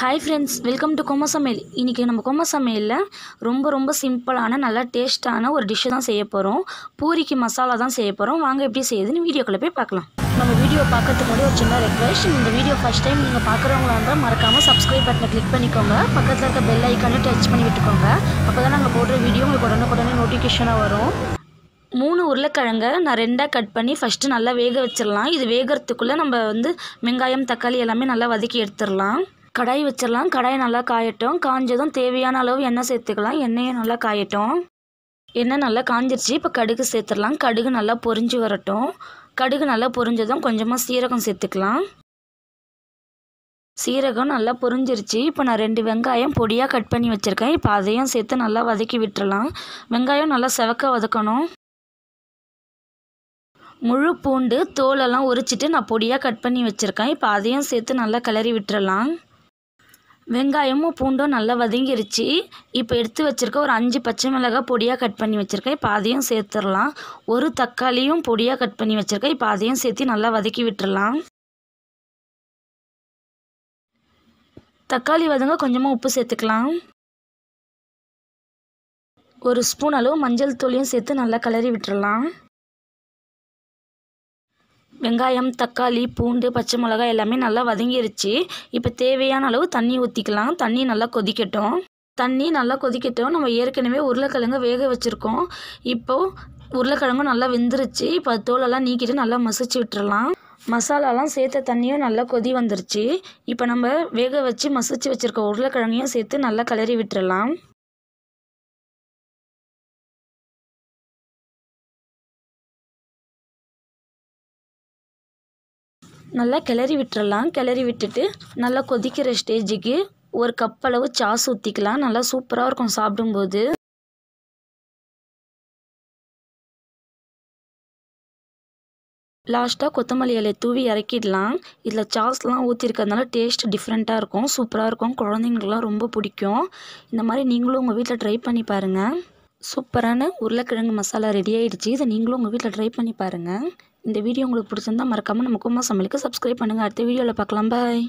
hi friends welcome to கொம்ம சமையல் இன்றைக்கி நம்ம கொம்ம சமையலில் ரொம்ப ரொம்ப சிம்பிளான நல்லா டேஸ்ட்டான ஒரு டிஷ்ஷு தான் செய்ய போகிறோம் பூரிக்கு மசாலா தான் செய்ய போகிறோம் வாங்க எப்படி செய்யுதுன்னு வீடியோக்குள்ளே போய் பார்க்கலாம் நம்ம வீடியோ பார்க்கறதுக்கு முன்னாடி ஒரு சின்ன ரெக்வெஸ்ட் இந்த வீடியோ ஃபஸ்ட் டைம் நீங்கள் பார்க்குறவங்களா இருந்தால் மறக்காமல் சப்ஸ்கிரைப் பட்டனை கிளிக் பண்ணிக்கோங்க பக்கத்தில் இருக்க பெல் ஐக்கானே டச் பண்ணி விட்டுக்கோங்க அப்போ தான் நாங்கள் போடுற வீடியோ உங்களுக்கு உடனே உடனே நோட்டிஃபிகேஷனாக வரும் மூணு உருளைக்கிழங்க நான் ரெண்டாக கட் பண்ணி ஃபஸ்ட்டு நல்லா வேக வச்சிடலாம் இது வேகிறதுக்குள்ளே நம்ம வந்து வெங்காயம் தக்காளி எல்லாமே நல்லா வதக்கி எடுத்துடலாம் கடாய் வச்சிடலாம் கடாய் நல்லா காயட்டும் காஞ்சதும் தேவையான அளவு எண்ணெய் சேர்த்துக்கலாம் எண்ணெயை நல்லா காயட்டும் எண்ணெய் நல்லா காஞ்சிருச்சு இப்போ கடுகு சேர்த்துடலாம் கடுகு நல்லா பொரிஞ்சு வரட்டும் கடுகு நல்லா பொரிஞ்சதும் கொஞ்சமாக சீரகம் சேர்த்துக்கலாம் சீரகம் நல்லா பொரிஞ்சிருச்சு இப்போ நான் ரெண்டு வெங்காயம் பொடியாக கட் பண்ணி வச்சுருக்கேன் இப்போ அதையும் சேர்த்து நல்லா வதக்கி விட்டுறலாம் வெங்காயம் நல்லா செவக்க வதக்கணும் முழு பூண்டு தோலெல்லாம் உரிச்சிட்டு நான் பொடியாக கட் பண்ணி வச்சுருக்கேன் இப்போ அதையும் சேர்த்து நல்லா கிளறி விட்டுறலாம் வெங்காயமும் பூண்டும் நல்லா வதங்கிருச்சு இப்போ எடுத்து வச்சுருக்க ஒரு அஞ்சு பச்சை மிளகாய் பொடியாக கட் பண்ணி வச்சுருக்கேன் இப்போ அதையும் சேர்த்துடலாம் ஒரு தக்காளியும் பொடியாக கட் பண்ணி வச்சுருக்கேன் இப்போ அதையும் சேர்த்து நல்லா வதக்கி விட்டுடலாம் தக்காளி வதங்க கொஞ்சமாக உப்பு சேர்த்துக்கலாம் ஒரு ஸ்பூன் அளவு மஞ்சள் தூளியும் சேர்த்து நல்லா கிளறி விட்டுடலாம் வெங்காயம் தக்காளி பூண்டு பச்சை மிளகாய் எல்லாமே நல்லா வதங்கிருச்சு இப்போ தேவையான அளவு தண்ணி ஊற்றிக்கலாம் தண்ணி நல்லா கொதிக்கட்டும் தண்ணி நல்லா கொதிக்கட்டும் நம்ம ஏற்கனவே உருளைக்கிழங்கு வேக வச்சுருக்கோம் இப்போது உருளைக்கிழங்கு நல்லா வெந்துருச்சு இப்போ தோலெல்லாம் நீக்கிட்டு நல்லா மசிச்சு விட்டுறலாம் மசாலாலாம் சேர்த்த தண்ணியும் நல்லா கொதி வந்துருச்சு இப்போ நம்ம வேக வச்சு மசிச்சு வச்சுருக்க உருளைக்கிழங்கையும் சேர்த்து நல்லா கிளறி விட்டுறலாம் நல்லா கிளறி விட்டுறலாம் கிளறி விட்டுட்டு நல்லா கொதிக்கிற ஸ்டேஜுக்கு ஒரு கப் அளவு சாஸ் ஊற்றிக்கலாம் நல்லா சூப்பராக இருக்கும் சாப்பிடும்போது லாஸ்ட்டாக கொத்தமல்லி இலையை தூவி இறக்கிடலாம் இதில் சாஸ்லாம் ஊற்றிருக்கிறதுனால டேஸ்ட் டிஃப்ரெண்ட்டாக இருக்கும் சூப்பராக இருக்கும் குழந்தைங்களுக்குலாம் ரொம்ப பிடிக்கும் இந்த மாதிரி நீங்களும் உங்கள் வீட்டில் ட்ரை பண்ணி பாருங்கள் சூப்பரான உருளைக்கிழங்கு மசாலா ரெடி ஆகிடுச்சு இதை நீங்களும் உங்கள் வீட்டில் ட்ரை பண்ணி பாருங்கள் இந்த வீடியோ உங்களுக்கு பிடிச்சிருந்தால் மறக்காமல் நம்ம குமார் சமையலுக்கு சப்ஸ்கிரைப் பண்ணுங்கள் அடுத்த வீடியோவில் பார்க்கலாம் பாய்